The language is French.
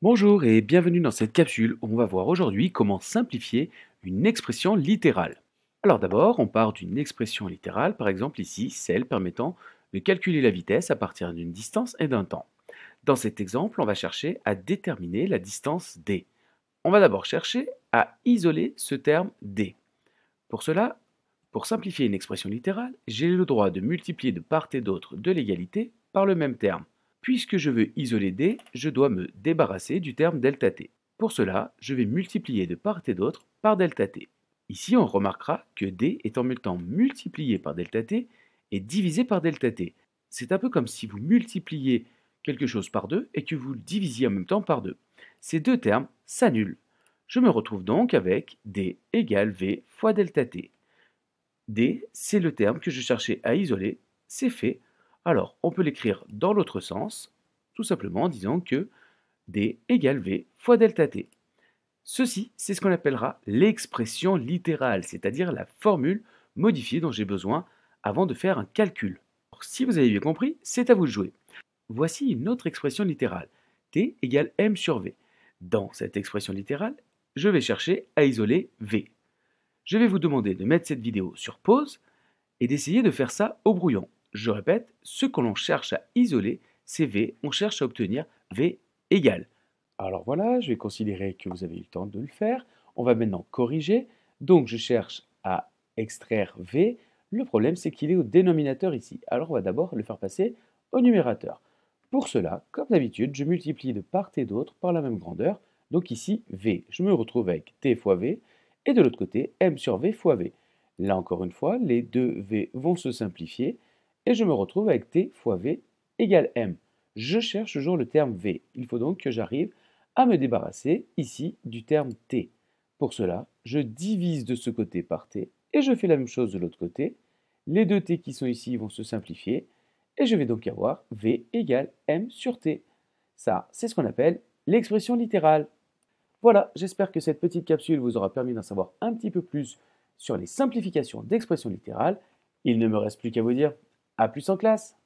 Bonjour et bienvenue dans cette capsule où on va voir aujourd'hui comment simplifier une expression littérale. Alors d'abord, on part d'une expression littérale, par exemple ici, celle permettant de calculer la vitesse à partir d'une distance et d'un temps. Dans cet exemple, on va chercher à déterminer la distance d. On va d'abord chercher à isoler ce terme d. Pour cela, pour simplifier une expression littérale, j'ai le droit de multiplier de part et d'autre de l'égalité par le même terme. Puisque je veux isoler D, je dois me débarrasser du terme delta t. Pour cela, je vais multiplier de part et d'autre par delta t. Ici, on remarquera que D est en même temps multiplié par delta t et divisé par t. C'est un peu comme si vous multipliez quelque chose par 2 et que vous le divisiez en même temps par deux. Ces deux termes s'annulent. Je me retrouve donc avec D égale V fois t. D, c'est le terme que je cherchais à isoler, c'est fait, alors, on peut l'écrire dans l'autre sens, tout simplement en disant que D égale V fois delta T. Ceci, c'est ce qu'on appellera l'expression littérale, c'est-à-dire la formule modifiée dont j'ai besoin avant de faire un calcul. si vous avez bien compris, c'est à vous de jouer. Voici une autre expression littérale, T égale M sur V. Dans cette expression littérale, je vais chercher à isoler V. Je vais vous demander de mettre cette vidéo sur pause et d'essayer de faire ça au brouillon. Je répète, ce que l'on cherche à isoler, c'est V. On cherche à obtenir V égale. Alors voilà, je vais considérer que vous avez eu le temps de le faire. On va maintenant corriger. Donc je cherche à extraire V. Le problème, c'est qu'il est au dénominateur ici. Alors on va d'abord le faire passer au numérateur. Pour cela, comme d'habitude, je multiplie de part et d'autre par la même grandeur. Donc ici, V. Je me retrouve avec T fois V. Et de l'autre côté, M sur V fois V. Là encore une fois, les deux V vont se simplifier et je me retrouve avec t fois v égale m. Je cherche toujours le terme v. Il faut donc que j'arrive à me débarrasser ici du terme t. Pour cela, je divise de ce côté par t et je fais la même chose de l'autre côté. Les deux t qui sont ici vont se simplifier et je vais donc avoir v égale m sur t. Ça, c'est ce qu'on appelle l'expression littérale. Voilà, j'espère que cette petite capsule vous aura permis d'en savoir un petit peu plus sur les simplifications d'expressions littérales. Il ne me reste plus qu'à vous dire a plus en classe